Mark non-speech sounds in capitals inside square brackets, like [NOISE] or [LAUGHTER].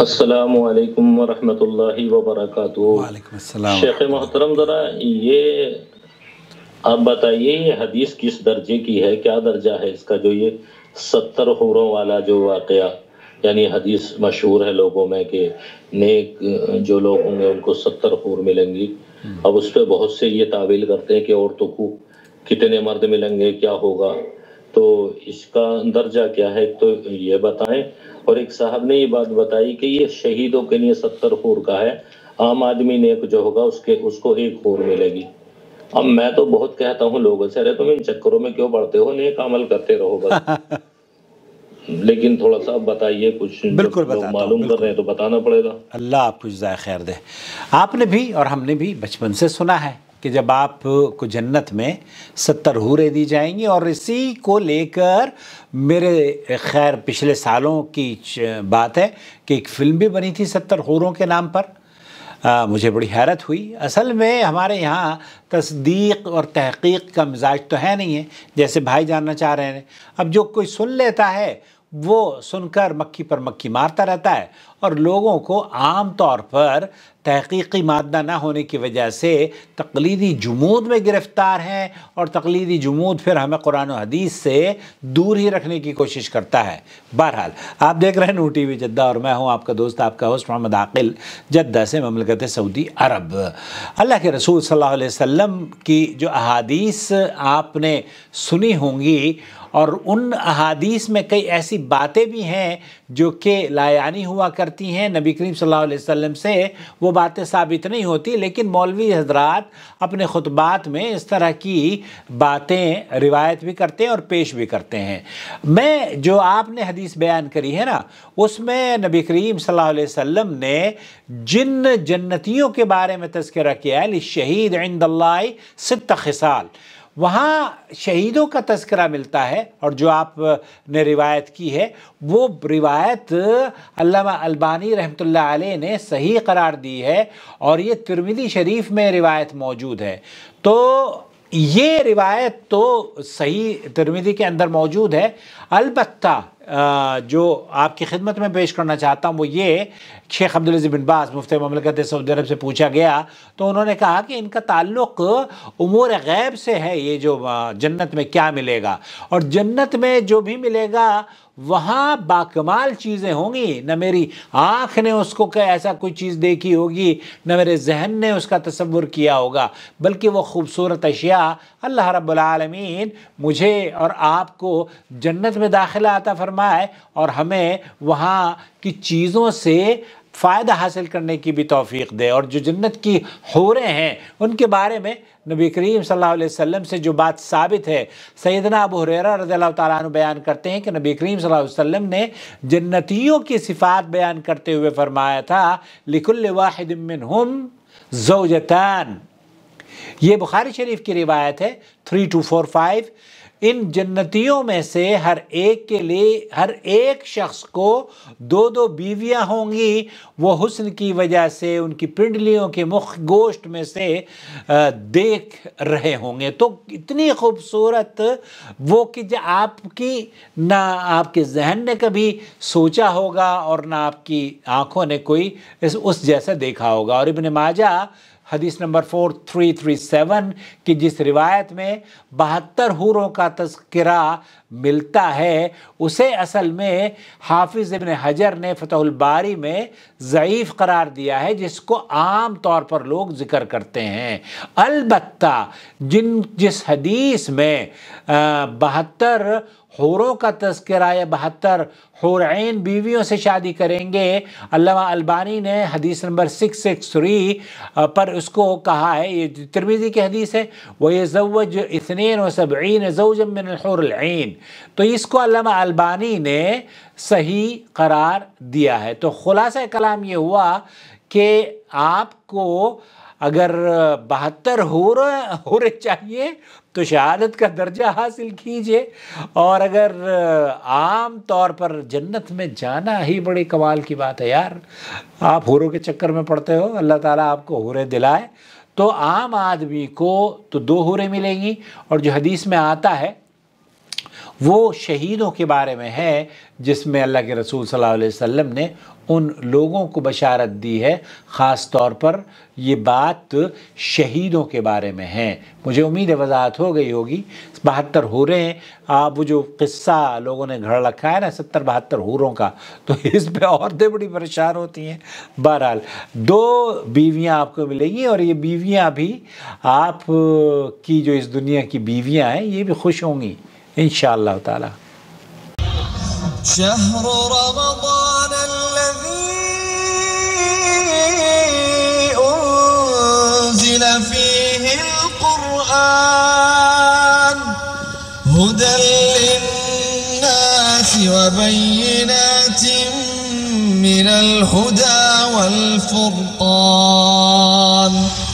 असलकम वरहमल वबरक शेख मोहतरम ज़रा ये आप बताइए ये हदीस किस दर्जे की है क्या दर्जा है इसका जो ये सत्तर हूरों वाला जो वाक़ यानी हदीस मशहूर है लोगों में कि नेक जो लोग होंगे उनको सत्तर हूर मिलेंगी हम्म। अब उस पर बहुत से ये तावील करते हैं कि औरतों को कितने मर्द मिलेंगे क्या होगा तो इसका दर्जा क्या है तो ये बताएं और एक साहब ने ये बात बताई कि ये शहीदों के लिए सत्तर खूर का है आम आदमी ने जो होगा उसके उसको एक खूर मिलेगी अब मैं तो बहुत कहता हूँ लोगों से अरे तुम इन चक्करों में क्यों पढ़ते हो नेक अमल करते रहो बस [LAUGHS] लेकिन थोड़ा सा बताइए कुछ बिल्कुल बता मालूम कर रहे हैं तो बताना पड़ेगा अल्लाह आपको खैर दे आपने भी और हमने भी बचपन से सुना है कि जब को जन्नत में सत्तर हूरें दी जाएंगी और इसी को लेकर मेरे खैर पिछले सालों की बात है कि एक फिल्म भी बनी थी सत्तर हूरों के नाम पर आ, मुझे बड़ी हैरत हुई असल में हमारे यहाँ तस्दीक और तहकीक का मिजाज तो है नहीं है जैसे भाई जानना चाह रहे हैं अब जो कोई सुन लेता है वो सुनकर मक्खी पर मक्खी मारता रहता है और लोगों को आम तौर पर तहकीकी मादा ना होने की वजह से तकलीदी जमूद में गिरफ़्तार हैं और तकलीदी जमूद फिर हमें कुरान हदीस से दूर ही रखने की कोशिश करता है बहरहाल आप देख रहे हैं नू टी वी जद्दा और मैं हूँ आपका दोस्त आपका होस्ट मोहम्मद आकिल जद्दा से ममलकत सऊदी अरब अल्लाह के रसूल सल्लल्लाहु अलैहि वसल्लम की जो अहादीस आपने सुनी होंगी और उन अहादीस में कई ऐसी बातें भी हैं जो कि लायानी हुआ कर करती हैं नबी करीम सल्लल्लाहु अलैहि वसल्लम से वो बातें साबित नहीं होती लेकिन मौलवी हजरात अपने ख़ुतबात में इस तरह की बातें रिवायत भी करते हैं और पेश भी करते हैं मैं जो आपने हदीस बयान करी है ना उसमें नबी करीम सल्लल्लाहु अलैहि वसल्लम ने जिन जन्नतियों के बारे में तस्करा किया है शहीद इंद सित खिसाल वहाँ शहीदों का तस्करा मिलता है और जो आप ने रिवायत की है वो रिवायत अल्लामा अल्बानी रहमतुल्ला अलैह ने सही करार दी है और ये तिरमिदी शरीफ में रिवायत मौजूद है तो ये रिवायत तो सही तिरमिदी के अंदर मौजूद है अलबत्ता जो आपकी खिदमत में पेश करना चाहता हूँ वो ये शेख अब्दुलज़ी बिन बास मुफ्त ममलकत सऊदी अरब से पूछा गया तो उन्होंने कहा कि इनका ताल्लुक उमूर गैब से है ये जो जन्नत में क्या मिलेगा और जन्नत में जो भी मिलेगा वहाँ बाकमाल चीज़ें होंगी न मेरी आँख ने उसको ऐसा कोई चीज़ देखी होगी न मेरे जहन ने उसका तस्वुर किया होगा बल्कि वह खूबसूरत अशिया अल्लाह रबालमीन मुझे और आपको जन्नत में दाखिला आता फरमा फरमाए और हमें वहाँ की चीज़ों से फ़ायदा हासिल करने की भी तोफ़ी दे और जो जन्नत की होरें हैं उनके बारे में नबी करीम सल्लल्लाहु अलैहि वसल्लम से जो बात साबित है सैदना अब हुरेरा रज़ी तु बयान करते हैं कि नबी करीम सल्लल्लाहु अलैहि वसल्लम ने जन्नतियों की सिफात बयान करते हुए फरमाया था लिकुल वाहिदमिन हम जोजतान ये बुखारी शरीफ की रिवायत है थ्री टू फोर फाइव इन जन्नतियों में से हर एक के लिए हर एक शख्स को दो दो बीवियां होंगी वो हुस्न की वजह से उनकी पिंडलियों के मुख गोश्त में से देख रहे होंगे तो इतनी खूबसूरत वो कि जो आपकी ना आपके जहन ने कभी सोचा होगा और ना आपकी आंखों ने कोई इस उस जैसा देखा होगा और इबन माजा हदीस number four three three seven की जिस रिवायत में बहत्तर हूरों का तस्करा मिलता है उसे असल में हाफिज़ इबन हजर ने फ़तहबारी में ज़यीफ़ करार दिया है जिसको आम तौर पर लोग ज़िक्र करते हैं अलबत्ता जिन जिस हदीस में बहत्तर हौरों का तस्करा बहत्तर हौरैन बीवियों से शादी करेंगे अल्लाह अलबानी ने हदीस नंबर सिक्स सिक्स थ्री पर उसको कहा है ये तिरमिज़ी की हदीस है वह ये जवज इसनैन व सबीन जवजमिनहरैन तो इसको अल्लाह अलबानी ने सही करार दिया है तो ख़ुलासा कलाम ये हुआ कि आपको अगर बहत्तर हो रहे हो रहे चाहिए तो शहादत का दर्जा हासिल कीजिए और अगर आम तौर पर जन्नत में जाना ही बड़ी कमाल की बात है यार आप होरों के चक्कर में पड़ते हो अल्लाह ताला आपको होरे दिलाए तो आम आदमी को तो दो होरे मिलेंगी और जो हदीस में आता है वो शहीदों के बारे में है जिसमें अल्लाह के रसूल सल्लल्लाहु अलैहि वसल्लम ने उन लोगों को बशारत दी है ख़ास तौर पर ये बात शहीदों के बारे में है मुझे उम्मीद है वजाहत हो गई होगी बहत्तर हैं आप वो जो किस्सा लोगों ने घड़ रखा है ना सत्तर बहत्तर हूरों का तो इस पर औरतें बड़ी परेशान होती हैं बहरहाल दो बीवियाँ आपको मिलेंगी और ये बीवियाँ भी आप की जो इस दुनिया की बीवियाँ हैं ये भी खुश होंगी إن شاء الله تعالى شهر رمضان الذي أنزل فيه القرآن هدى للناس وبينات من الهدى والفرقان